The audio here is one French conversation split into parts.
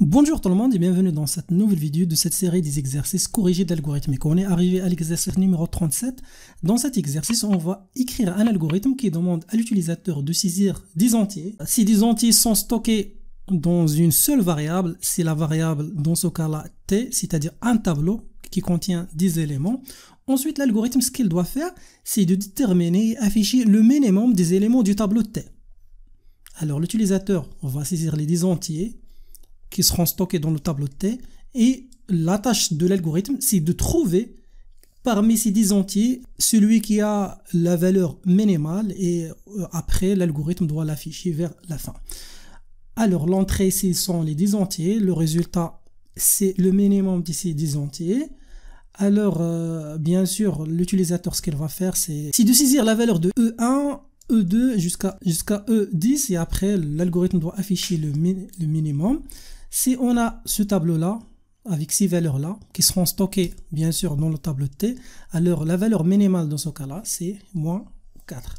Bonjour tout le monde et bienvenue dans cette nouvelle vidéo de cette série des exercices corrigés d'algorithmiques. On est arrivé à l'exercice numéro 37. Dans cet exercice, on va écrire un algorithme qui demande à l'utilisateur de saisir 10 entiers. Si 10 entiers sont stockés dans une seule variable, c'est la variable dans ce cas-là t, c'est-à-dire un tableau qui contient 10 éléments, ensuite l'algorithme ce qu'il doit faire, c'est de déterminer et afficher le minimum des éléments du tableau t. Alors l'utilisateur va saisir les 10 entiers qui seront stockés dans le tableau de T. Et la tâche de l'algorithme, c'est de trouver parmi ces 10 entiers celui qui a la valeur minimale et euh, après l'algorithme doit l'afficher vers la fin. Alors l'entrée, ce sont les 10 entiers. Le résultat, c'est le minimum de ces 10 entiers. Alors, euh, bien sûr, l'utilisateur, ce qu'il va faire, c'est de saisir la valeur de E1 E2 jusqu'à jusqu'à E10 et après l'algorithme doit afficher le minimum. Si on a ce tableau-là, avec ces valeurs-là, qui seront stockées bien sûr dans le tableau T, alors la valeur minimale dans ce cas-là, c'est moins 4.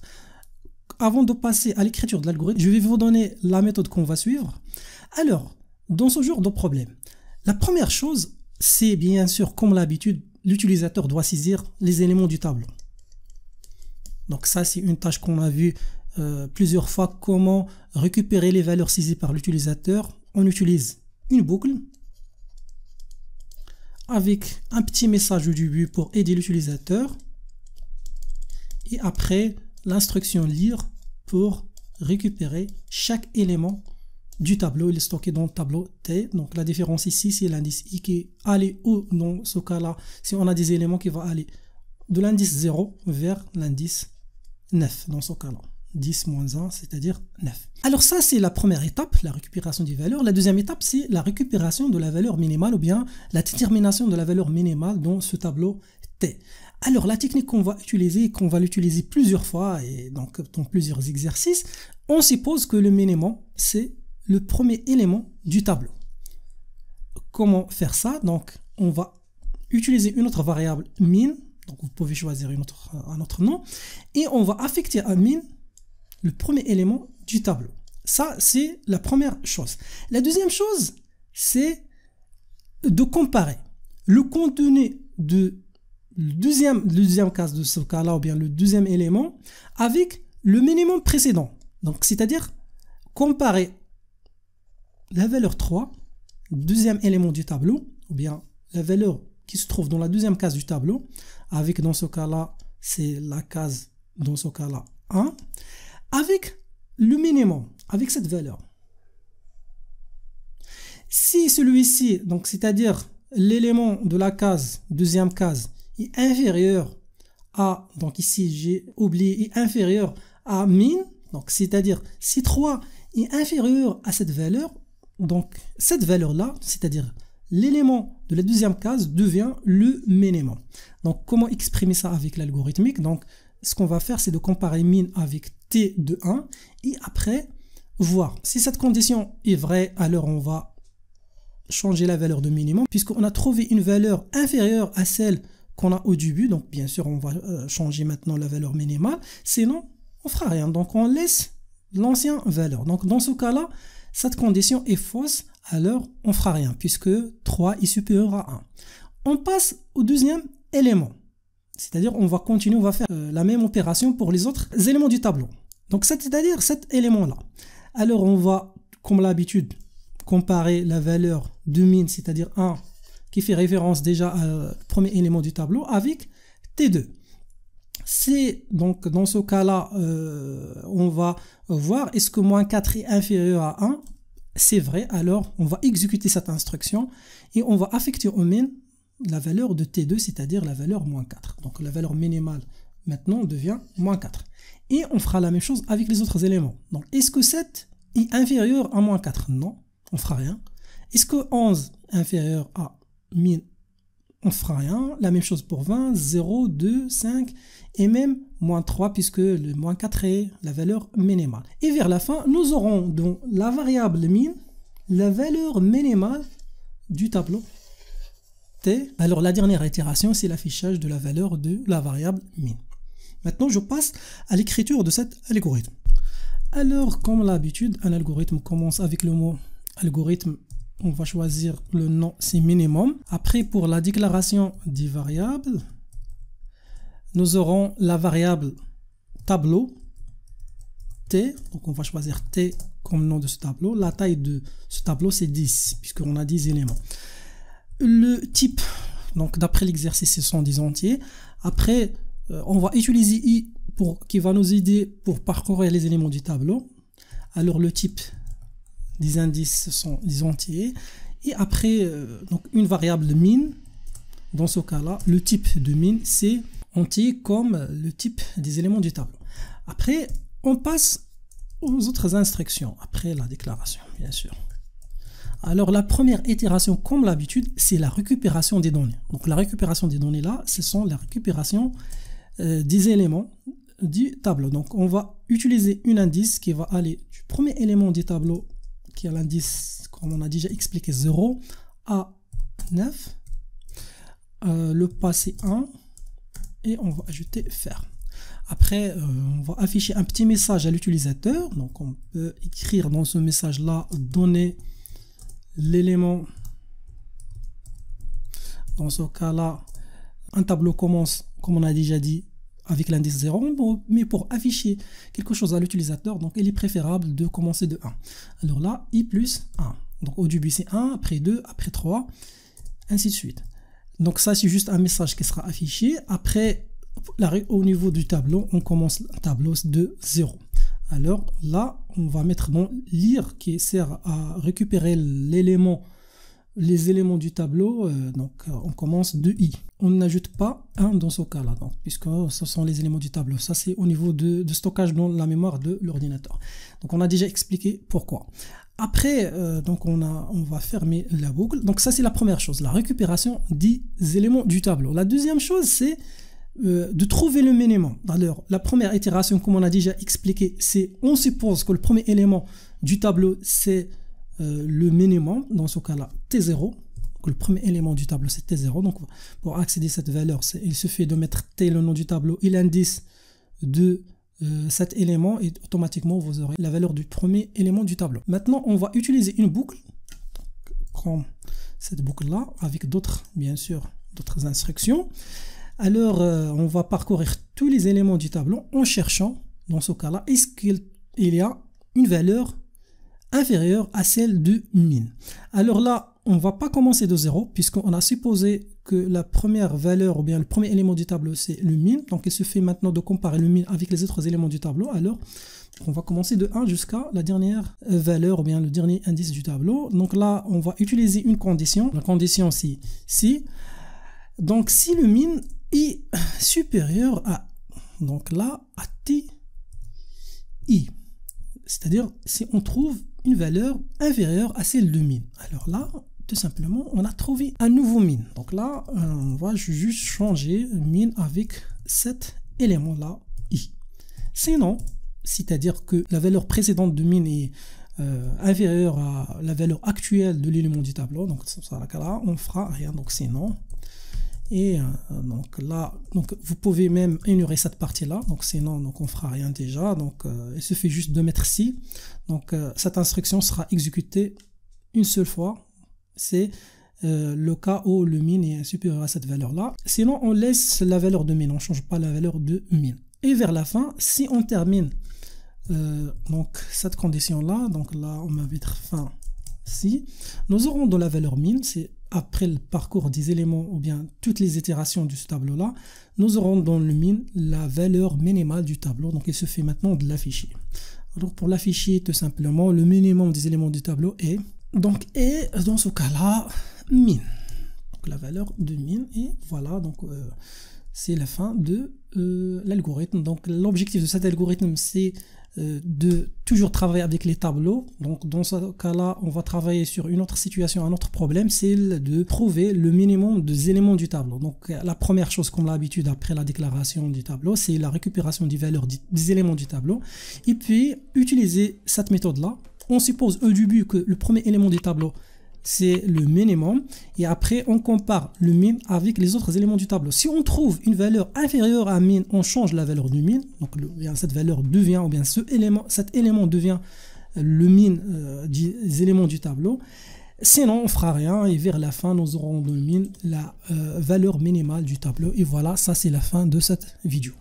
Avant de passer à l'écriture de l'algorithme, je vais vous donner la méthode qu'on va suivre. Alors, dans ce genre de problème, la première chose, c'est bien sûr, comme l'habitude, l'utilisateur doit saisir les éléments du tableau. Donc ça, c'est une tâche qu'on a vue euh, plusieurs fois, comment récupérer les valeurs saisies par l'utilisateur. On utilise boucle avec un petit message du début pour aider l'utilisateur et après l'instruction lire pour récupérer chaque élément du tableau il est stocké dans le tableau T donc la différence ici c'est l'indice I qui est allé ou dans ce cas là si on a des éléments qui vont aller de l'indice 0 vers l'indice 9 dans ce cas là 10-1, c'est-à-dire 9. Alors ça, c'est la première étape, la récupération des valeurs. La deuxième étape, c'est la récupération de la valeur minimale ou bien la détermination de la valeur minimale dans ce tableau T. Alors la technique qu'on va utiliser, qu'on va l'utiliser plusieurs fois et donc dans plusieurs exercices, on suppose que le minimum, c'est le premier élément du tableau. Comment faire ça Donc on va utiliser une autre variable min, donc vous pouvez choisir une un autre nom, et on va affecter à min le premier élément du tableau. Ça, c'est la première chose. La deuxième chose, c'est de comparer le contenu de la deuxième, deuxième case de ce cas-là, ou bien le deuxième élément, avec le minimum précédent. Donc, c'est-à-dire comparer la valeur 3, deuxième élément du tableau, ou bien la valeur qui se trouve dans la deuxième case du tableau, avec dans ce cas-là, c'est la case, dans ce cas-là, 1, avec le minimum, avec cette valeur. Si celui-ci, donc c'est-à-dire l'élément de la case, deuxième case, est inférieur à, donc ici j'ai oublié, est inférieur à min, donc c'est-à-dire si 3 est inférieur à cette valeur, donc cette valeur-là, c'est-à-dire l'élément de la deuxième case devient le minimum. Donc comment exprimer ça avec l'algorithmique Donc ce qu'on va faire, c'est de comparer min avec t de 1 et après voir. Si cette condition est vraie, alors on va changer la valeur de minimum puisqu'on a trouvé une valeur inférieure à celle qu'on a au début. Donc, bien sûr, on va euh, changer maintenant la valeur minimale. Sinon, on fera rien. Donc, on laisse l'ancienne valeur. Donc, dans ce cas-là, cette condition est fausse. Alors, on fera rien puisque 3 est supérieur à 1. On passe au deuxième élément. C'est-à-dire, on va continuer, on va faire euh, la même opération pour les autres éléments du tableau. Donc, c'est-à-dire cet élément-là. Alors, on va, comme l'habitude, comparer la valeur de min, c'est-à-dire 1, qui fait référence déjà au euh, premier élément du tableau, avec T2. C'est donc dans ce cas-là, euh, on va voir est-ce que moins 4 est inférieur à 1 C'est vrai, alors on va exécuter cette instruction et on va affecter au min la valeur de T2, c'est-à-dire la valeur moins 4. Donc la valeur minimale maintenant devient moins 4. Et on fera la même chose avec les autres éléments. Donc est-ce que 7 est inférieur à moins 4 Non, on fera rien. Est-ce que 11 est inférieur à 1000 On fera rien. La même chose pour 20, 0, 2, 5 et même moins 3 puisque le moins 4 est la valeur minimale. Et vers la fin, nous aurons dans la variable min la valeur minimale du tableau alors la dernière itération, c'est l'affichage de la valeur de la variable min. Maintenant, je passe à l'écriture de cet algorithme. Alors, comme l'habitude, un algorithme commence avec le mot algorithme. On va choisir le nom, c'est minimum. Après, pour la déclaration des variables, nous aurons la variable tableau T. Donc, on va choisir T comme nom de ce tableau. La taille de ce tableau, c'est 10, puisqu'on a 10 éléments le type, donc d'après l'exercice, ce sont des entiers. Après, euh, on va utiliser i pour, qui va nous aider pour parcourir les éléments du tableau. Alors le type des indices, ce sont des entiers. Et après, euh, donc une variable mine, dans ce cas-là, le type de mine, c'est entier comme le type des éléments du tableau. Après, on passe aux autres instructions, après la déclaration, bien sûr. Alors la première itération, comme l'habitude, c'est la récupération des données. Donc la récupération des données là, ce sont la récupération euh, des éléments du tableau. Donc on va utiliser une indice qui va aller du premier élément du tableau, qui est l'indice, comme on a déjà expliqué, 0, à 9, euh, le passé 1, et on va ajouter faire. Après, euh, on va afficher un petit message à l'utilisateur. Donc on peut écrire dans ce message là, données l'élément. Dans ce cas-là, un tableau commence, comme on a déjà dit, avec l'indice 0, mais pour afficher quelque chose à l'utilisateur, donc il est préférable de commencer de 1. Alors là, i plus 1. Donc au début c'est 1, après 2, après 3, ainsi de suite. Donc ça c'est juste un message qui sera affiché. Après, au niveau du tableau, on commence le tableau de 0. Alors là, on va mettre dans lire qui sert à récupérer l'élément les éléments du tableau, euh, donc euh, on commence de i. On n'ajoute pas un dans ce cas-là, donc, puisque ce sont les éléments du tableau. Ça, c'est au niveau de, stockage dans la mémoire de l'ordinateur. Donc, on a déjà expliqué pourquoi. Après, euh, donc on, a, on va fermer la boucle. Donc, ça, c'est la première chose, la récupération des éléments du tableau. La deuxième chose, c'est euh, de trouver le minimum. Alors, la première itération, comme on a déjà expliqué, c'est on suppose que le premier élément du tableau, c'est euh, le minimum, dans ce cas-là, T0. Que le premier élément du tableau, c'est T0. Donc, pour accéder à cette valeur, il suffit de mettre T, le nom du tableau, et l'indice de euh, cet élément, et automatiquement, vous aurez la valeur du premier élément du tableau. Maintenant, on va utiliser une boucle, comme cette boucle-là, avec d'autres, bien sûr, d'autres instructions. Alors, euh, on va parcourir tous les éléments du tableau en cherchant, dans ce cas-là, est-ce qu'il y a une valeur inférieure à celle de min Alors là, on va pas commencer de zéro puisqu'on a supposé que la première valeur ou bien le premier élément du tableau, c'est le min Donc, il suffit maintenant de comparer le min avec les autres éléments du tableau. Alors, on va commencer de 1 jusqu'à la dernière euh, valeur ou bien le dernier indice du tableau. Donc là, on va utiliser une condition. La condition, c'est si. Donc, si le min i supérieur à, donc là, à t i. C'est-à-dire, si on trouve une valeur inférieure à celle de min. Alors là, tout simplement, on a trouvé un nouveau min. Donc là, euh, on va juste changer min avec cet élément-là, i. Sinon, c'est-à-dire que la valeur précédente de min est euh, inférieure à la valeur actuelle de l'élément du tableau, donc ça sera là, on fera rien, donc sinon, et euh, donc là, donc vous pouvez même ignorer cette partie-là. Donc sinon, donc on fera rien déjà. Donc euh, il suffit juste de mettre si. Donc euh, cette instruction sera exécutée une seule fois. C'est le cas où le min est supérieur à cette valeur-là. Sinon, on laisse la valeur de min, on ne change pas la valeur de min. Et vers la fin, si on termine donc cette condition-là, donc là, on va mettre fin si, nous aurons dans la valeur min, c'est après le parcours des éléments ou bien toutes les itérations de ce tableau-là, nous aurons dans le min la valeur minimale du tableau. Donc, il se fait maintenant de l'afficher. Alors, pour l'afficher, tout simplement, le minimum des éléments du tableau est... Donc, est dans ce cas-là, min Donc, la valeur de min Et voilà, donc... Euh, c'est la fin de euh, l'algorithme. Donc l'objectif de cet algorithme, c'est euh, de toujours travailler avec les tableaux. Donc dans ce cas-là, on va travailler sur une autre situation, un autre problème, c'est de trouver le minimum des éléments du tableau. Donc la première chose comme l'habitude après la déclaration du tableau, c'est la récupération des valeurs des éléments du tableau. Et puis utiliser cette méthode-là. On suppose au début que le premier élément du tableau, c'est le minimum. Et après, on compare le min avec les autres éléments du tableau. Si on trouve une valeur inférieure à min, on change la valeur du min. Donc, cette valeur devient, ou bien ce élément, cet élément devient le min euh, des éléments du tableau. Sinon, on fera rien et vers la fin, nous aurons le min, la euh, valeur minimale du tableau. Et voilà, ça c'est la fin de cette vidéo.